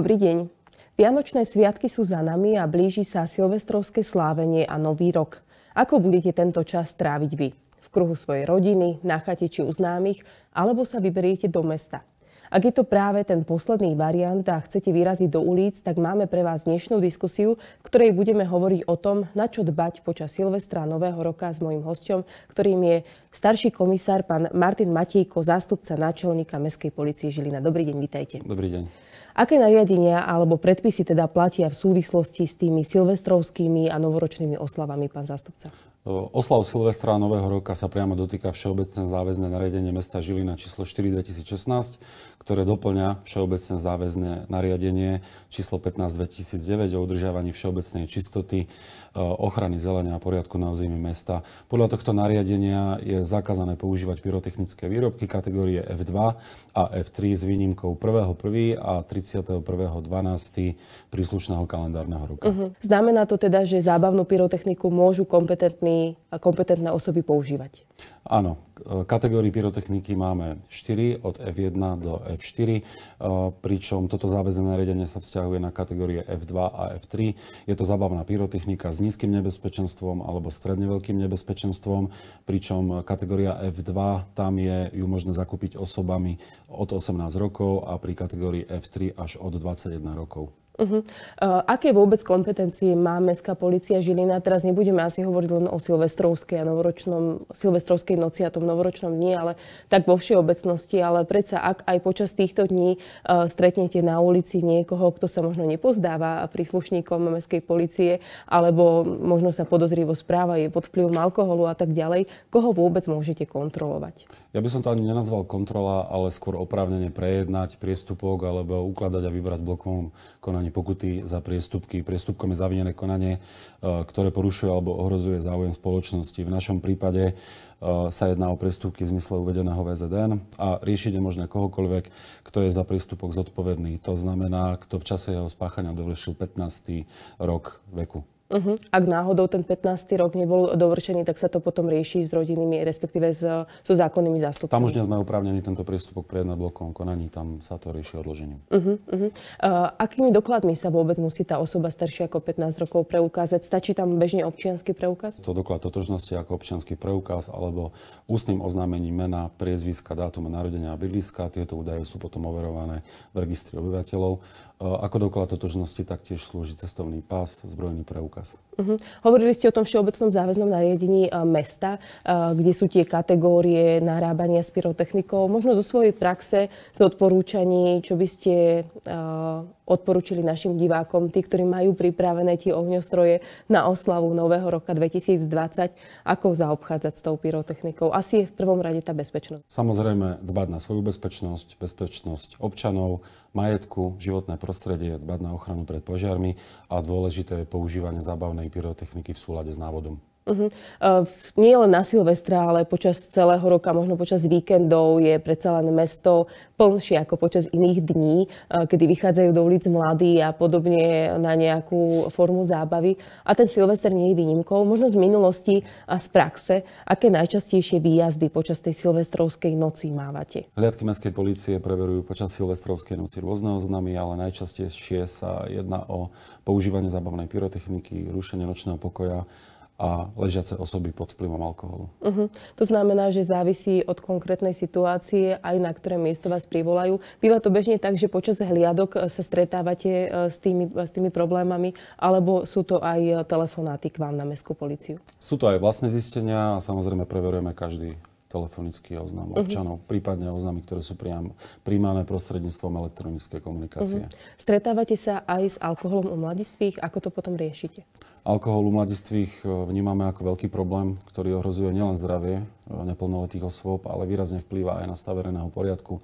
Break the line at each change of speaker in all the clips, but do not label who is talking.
Dobrý deň. Vianočné sviatky sú za nami a blíži sa silvestrovské slávenie a nový rok. Ako budete tento čas tráviť vy? V kruhu svojej rodiny, na chate či u známych, alebo sa vyberiete do mesta – ak je to práve ten posledný variant a chcete vyraziť do ulic, tak máme pre vás dnešnú diskusiu, v ktorej budeme hovoriť o tom, na čo dbať počas Silvestra Nového roka s mojím hostom, ktorým je starší komisár pán Martin Matejko, zástupca náčelníka Mestskej policie Žilina. Dobrý deň, vitajte. Dobrý deň. Aké nariadenia alebo predpisy teda platia v súvislosti s tými silvestrovskými a novoročnými oslavami, pán zástupca?
Oslav Silvestra Nového roka sa priamo dotýka Všeobecné záväzné nariadenie mesta Žilina číslo 4 2016, ktoré doplňa Všeobecné záväzné nariadenie číslo 15 2009 o udržiavaní všeobecnej čistoty, e, ochrany zelenia a poriadku na území mesta. Podľa tohto nariadenia je zakázané používať pyrotechnické výrobky kategórie F2 a F3 s výnimkou 1.1. a 31.12. príslušného kalendárneho roka.
Uh-huh. Znamená to teda, že zábavnú pyrotechniku môžu kompetentní schopní kompetentné osoby používať.
Áno, kategórii pyrotechniky máme 4 od F1 do F4, eh, pričom toto záväzné nariadenie sa vzťahuje na kategórie F2 a F3. Je to zabavná pyrotechnika s nízkym nebezpečenstvom alebo stredne veľkým nebezpečenstvom, pričom kategória F2 tam je ju možné zakúpiť osobami od 18 rokov a pri kategórii F3 až od 21 rokov.
Uh-huh. Uh, aké vôbec kompetencie má Mestská policia Žilina? Teraz nebudeme asi hovoriť len o Silvestrovskej a novoročnom, Silvestrovskej noci a tom novoročnom dni, ale tak vo všeobecnosti. Ale predsa, ak aj počas týchto dní uh, stretnete na ulici niekoho, kto sa možno nepozdáva príslušníkom Mestskej policie, alebo možno sa podozrivo správa, je pod vplyvom alkoholu a tak ďalej, koho vôbec môžete kontrolovať?
Ja by som to ani nenazval kontrola, ale skôr oprávnenie prejednať priestupok alebo ukladať a vybrať blokom konanie uvalení pokuty za priestupky. Priestupkom je zavinené konanie, e, ktoré porušuje alebo ohrozuje záujem spoločnosti. V našom prípade e, sa jedná o priestupky v zmysle uvedeného VZN a riešiť je možné kohokoľvek, kto je za priestupok zodpovedný. To znamená, kto v čase jeho spáchania dovršil 15. rok veku.
Uh-huh. Ak náhodou ten 15. rok nebol dovršený, tak sa to potom rieši s rodinnými, respektíve s, so zákonnými zástupcami. Tam už
nie sme oprávnení tento prístupok pred blokom konaní, tam sa to rieši odložením.
Uh-huh, uh-huh. Uh, akými dokladmi sa vôbec musí tá osoba staršia ako 15 rokov preukázať? Stačí tam bežne občianský preukaz?
To doklad totožnosti ako občianský preukaz alebo ústnym oznámením mena, priezviska, dátum narodenia a bydliska. Tieto údaje sú potom overované v registri obyvateľov ako doklad totožnosti taktiež slúži cestovný pás, zbrojný preukaz.
Uh-huh. Hovorili ste o tom všeobecnom záväznom nariadení e, mesta, e, kde sú tie kategórie narábania s pyrotechnikou. Možno zo svojej praxe, z odporúčaní, čo by ste e, odporúčili našim divákom, tí, ktorí majú pripravené tie ohňostroje na oslavu Nového roka 2020, ako zaobchádzať s tou pyrotechnikou. Asi je v prvom rade tá bezpečnosť.
Samozrejme, dbať na svoju bezpečnosť, bezpečnosť občanov, majetku, životné prostredie, dbať na ochranu pred požiarmi a dôležité je používanie zábavnej pyrotechniky v súlade s návodom.
Uh-huh. Uh, nie len na Silvestra, ale počas celého roka, možno počas víkendov je predsa len mesto plnšie ako počas iných dní, uh, kedy vychádzajú do ulic mladí a podobne na nejakú formu zábavy. A ten Silvester nie je výnimkou, možno z minulosti a z praxe. Aké najčastejšie výjazdy počas tej silvestrovskej noci mávate?
Hliadky mestskej policie preverujú počas silvestrovskej noci rôzne oznámy, ale najčastejšie sa jedná o používanie zábavnej pyrotechniky, rušenie nočného pokoja a ležiace osoby pod vplyvom alkoholu.
Uh-huh. To znamená, že závisí od konkrétnej situácie, aj na ktoré miesto vás privolajú. Býva to bežne tak, že počas hliadok e, sa stretávate e, s tými, e, s tými problémami, alebo sú to aj telefonáty k vám na mestskú policiu?
Sú to aj vlastné zistenia a samozrejme preverujeme každý telefonický oznam mhm. občanov, uh-huh. prípadne oznamy, ktoré sú priam, príjmané prostredníctvom elektronickej komunikácie.
Uh-huh. Stretávate sa aj s alkoholom u mladistvých? Ako to potom riešite?
Alkohol u mladistvých e, vnímame ako veľký problém, ktorý ohrozuje nielen zdravie e, neplnoletých osôb, ale výrazne vplýva aj na stav verejného poriadku. E,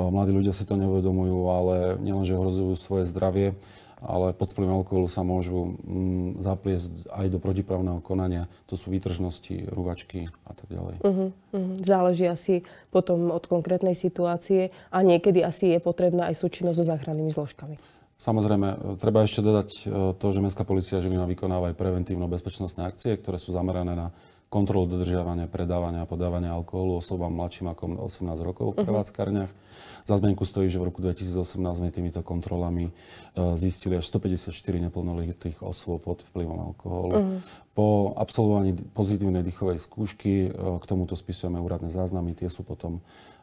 mladí ľudia si to neuvedomujú, ale nielenže ohrozujú svoje zdravie, ale pod vplyvom alkoholu sa môžu mm, zapliesť aj do protiprávneho konania. To sú výtržnosti, rúvačky a tak ďalej.
Uh-huh, uh-huh. Záleží asi potom od konkrétnej situácie a niekedy asi je potrebná aj súčinnosť so záchrannými zložkami.
Samozrejme, e, treba ešte dodať e, to, že Mestská policia Žilina vykonáva aj preventívno-bezpečnostné akcie, ktoré sú zamerané na kontrolu dodržiavania, predávania a podávania alkoholu osobám mladším ako 18 rokov v mhm. prevádzkarniach. Uh-huh. Za zmenku stojí, že v roku 2018 sme týmito kontrolami e, zistili až 154 neplnoletých osôb pod vplyvom alkoholu. Uh-huh. Po absolvovaní pozitívnej dýchovej skúšky e, k tomuto spisujeme úradné záznamy, tie sú potom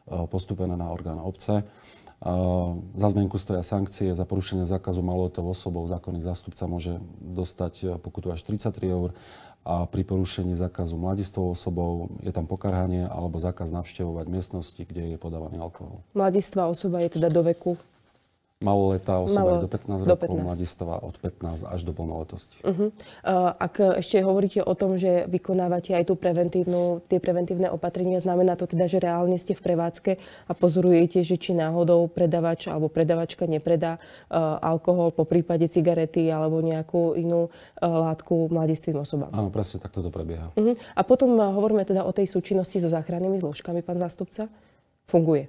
e, postupené na orgán obce. Za zmenku stoja sankcie za porušenie zákazu maloletov osobou. Zákonný zástupca môže dostať pokutu až 33 eur a pri porušení zákazu mladistvou osobou je tam pokarhanie alebo zákaz navštevovať miestnosti, kde je podávaný alkohol.
Mladistvá osoba je teda do veku
Maloletá osoba Malo... do 15 do rokov, 15. od 15 až do plnoletosti.
Uh-huh. Mhm. Ak ešte hovoríte o tom, že vykonávate aj tú preventívnu, tie preventívne opatrenia, znamená to teda, že reálne ste v prevádzke a pozorujete, že či náhodou predavač alebo predavačka nepredá e, alkohol, po prípade cigarety alebo nejakú inú e, látku mladistvým osobám. Áno,
presne takto to prebieha.
Uh-huh. A potom e, hovoríme teda o tej súčinnosti so záchrannými zložkami, pán zástupca. Funguje.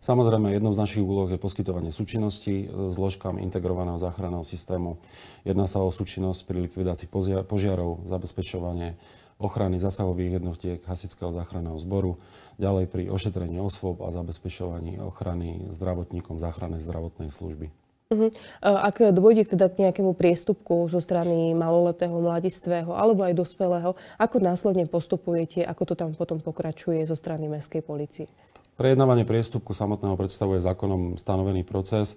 Samozrejme, jednou z našich úloh je poskytovanie súčinnosti e, zložkám integrovaného záchranného systému. Jedná sa o súčinnosť pri likvidácii požiarov, zabezpečovanie ochrany zasahových jednotiek hasického záchranného zboru, ďalej pri ošetrení osôb a zabezpečovaní ochrany zdravotníkom záchrannej zdravotnej služby.
Uh-huh. Ak dôjde teda k nejakému priestupku zo strany maloletého, mladistvého alebo aj dospelého, ako následne postupujete, ako to tam potom pokračuje zo strany mestskej policie?
Prejednávanie priestupku samotného predstavuje zákonom stanovený proces.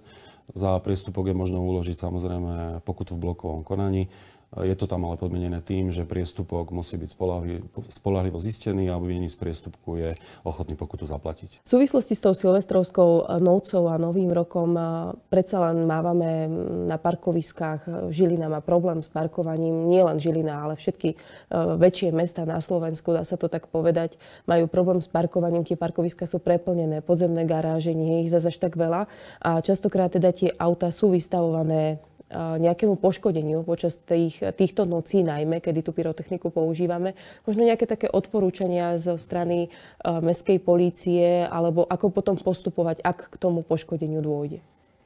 Za priestupok je možno uložiť samozrejme pokutu v blokovom konaní. Je to tam ale podmienené tým, že priestupok musí byť spolahlivo zistený a obvinený z priestupku je ochotný pokutu zaplatiť.
V súvislosti s tou silvestrovskou nocou a novým rokom predsa len mávame na parkoviskách. Žilina má problém s parkovaním. Nie len Žilina, ale všetky e, väčšie mesta na Slovensku, dá sa to tak povedať, majú problém s parkovaním. Tie parkoviska sú preplnené, podzemné garáže, nie je ich zase až tak veľa. A častokrát teda tie auta sú vystavované nejakému poškodeniu počas tých, týchto nocí najmä, kedy tú pyrotechniku používame. Možno nejaké také odporúčania zo strany mestskej polície alebo ako potom postupovať, ak k tomu poškodeniu dôjde.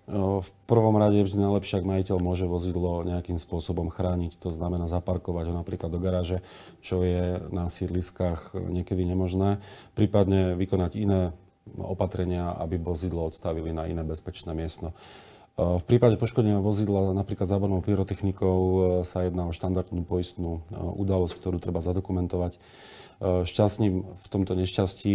V prvom rade vždy najlepšie, ak majiteľ môže vozidlo nejakým spôsobom chrániť, to znamená zaparkovať ho napríklad do garáže, čo je na sídliskách niekedy nemožné, prípadne vykonať iné opatrenia, aby vozidlo odstavili na iné bezpečné miesto. V prípade poškodenia vozidla napríklad zábornou pyrotechnikou e, sa jedná o štandardnú poistnú e, udalosť, ktorú treba zadokumentovať. E, šťastným v tomto nešťastí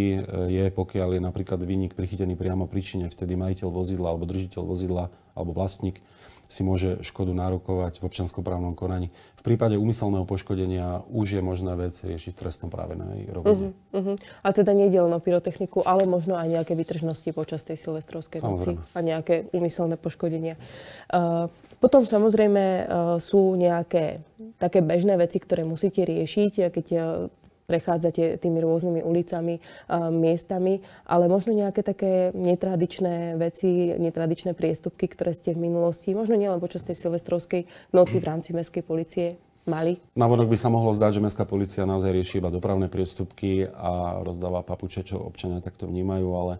je, pokiaľ je napríklad výnik prichytený priamo pri čine, vtedy majiteľ vozidla alebo držiteľ vozidla alebo vlastník si môže škodu nárokovať v občanskoprávnom konaní. V prípade úmyselného poškodenia už je možná vec riešiť v jej rovine.
Uh-huh, uh-huh. A teda nejde len o pyrotechniku, ale možno aj nejaké vytržnosti počas tej silvestrovskej noci a nejaké úmyselné poškodenia. Uh, potom samozrejme uh, sú nejaké také bežné veci, ktoré musíte riešiť, keď prechádzate tými rôznymi ulicami, miestami, ale možno nejaké také netradičné veci, netradičné priestupky, ktoré ste v minulosti, možno nielen počas tej silvestrovskej noci v rámci mestskej policie mali?
Navonok by sa mohlo zdať, že mestská policia naozaj rieši iba dopravné priestupky a rozdáva papuče, čo občania takto vnímajú, ale e,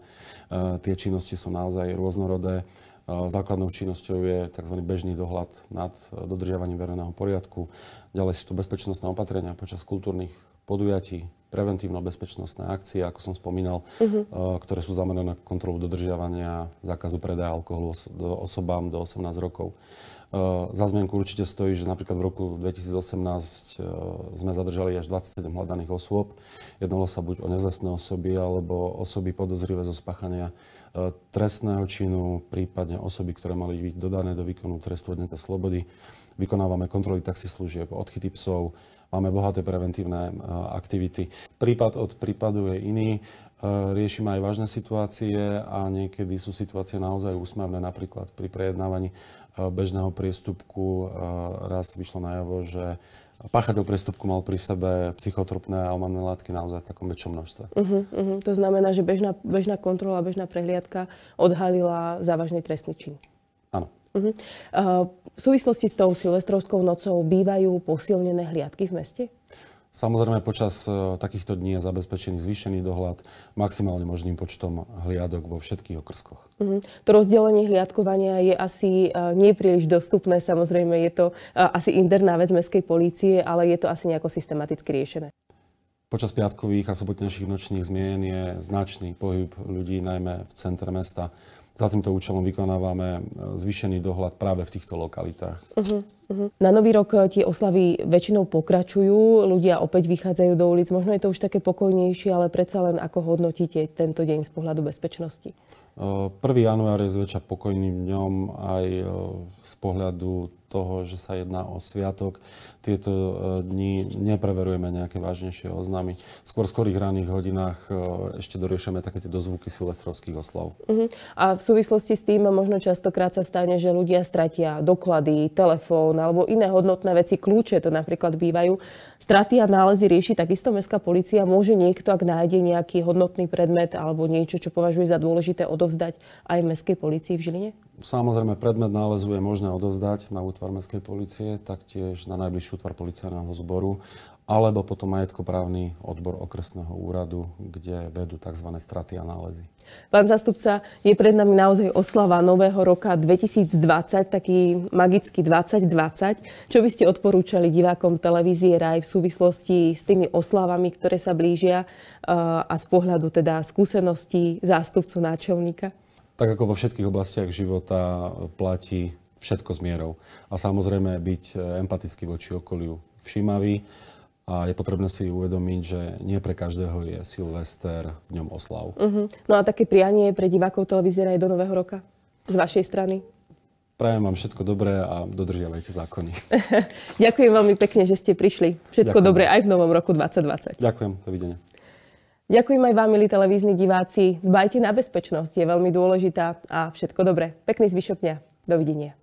tie činnosti sú naozaj rôznorodé. Ehm, základnou činnosťou je tzv. bežný dohľad nad eh, dodržiavaním verejného poriadku. Ďalej sú tu bezpečnostné opatrenia počas kultúrnych podujatí, preventívno-bezpečnostné akcie, ako som spomínal, uh-huh. ktoré sú zamerané na kontrolu dodržiavania zákazu predaja alkoholu osobám do 18 rokov. Za zmienku určite stojí, že napríklad v roku 2018 e, sme zadržali až 27 hľadaných osôb. Jednalo sa buď o nezlesné osoby, alebo osoby podozrivé zo spáchania e, trestného činu, prípadne osoby, ktoré mali byť dodané do výkonu trestu odneta slobody. Vykonávame kontroly taxislúžieb, odchyty psov, máme bohaté preventívne e, aktivity. Prípad od prípadu je iný. Riešime aj vážne situácie a niekedy sú situácie naozaj úsmavné, napríklad pri prejednávaní bežného priestupku raz vyšlo najavo, že páchateľ priestupku mal pri sebe psychotropné a omamné látky naozaj v takom väčšom množstve.
Uh-huh, uh-huh. To znamená, že bežná, bežná kontrola, bežná prehliadka odhalila závažný trestný čin. Áno. Uh-huh. Uh, v súvislosti s tou silvestrovskou nocou bývajú posilnené hliadky v meste? Uh,
Samozrejme, počas e, takýchto dní je zabezpečený zvýšený dohľad maximálne možným počtom hliadok vo všetkých okrskoch.
Mm-hmm. To rozdelenie hliadkovania je asi e, nepríliš dostupné. Samozrejme, je to e, asi interná vec mestskej polície, ale je to asi nejako systematicky riešené.
Počas piatkových a sobotnejších nočných zmien je značný pohyb ľudí, najmä v centre mesta. Za týmto účelom vykonávame zvýšený dohľad práve v týchto lokalitách.
Uh-huh. Mm-hmm. Mhm. Na Nový rok eh, tie oslavy väčšinou pokračujú, ľudia opäť vychádzajú do ulic. Možno je to už také pokojnejšie, ale predsa len ako hodnotíte tento deň z pohľadu bezpečnosti?
1. Eh, január je zväčša pokojným dňom aj eh, z pohľadu toho, že sa jedná o sviatok. Tieto dni nepreverujeme nejaké vážnejšie oznámy. Skôr v skorých ranných hodinách ešte doriešame také tie dozvuky silvestrovských oslav.
Uh-huh. A v súvislosti s tým možno častokrát sa stane, že ľudia stratia doklady, telefón, telefón alebo iné hodnotné veci, kľúče to napríklad bývajú. Straty a nálezy rieši takisto mestská policia. Môže niekto, ak nájde nejaký hodnotný predmet alebo niečo, čo považuje za dôležité, odovzdať aj mestskej policii v Žiline?
Samozrejme, predmet nálezu je možné odovzdať na útvar mestskej policie, taktiež na najbližší útvar policajného zboru alebo potom majetkoprávny odbor okresného úradu, kde vedú tzv. straty a nálezy.
Pán zastupca, je pred nami naozaj oslava nového roka 2020, taký magický 2020. Čo by ste odporúčali divákom televízie RAJ v súvislosti s tými oslavami, ktoré sa blížia a z pohľadu teda skúseností zástupcu náčelníka?
Tak ako vo všetkých oblastiach života platí všetko s mierou. A samozrejme byť eh, empatický voči okoliu, všímavý a je potrebné si uvedomiť, že nie pre každého je Silvester dňom oslav.
Uh-huh. No a také prianie pre divákov televízie aj do Nového roka z vašej strany?
Prajem vám všetko dobré a dodržiavajte zákony.
Ďakujem veľmi pekne, že ste prišli. Všetko Ďakujem. dobré aj v novom roku 2020. Ďakujem, dovidenia. Ďakujem aj vám, milí televízni diváci. Dbajte na bezpečnosť, je veľmi dôležitá a všetko dobré. Pekný zvyšok dňa. Dovidenia.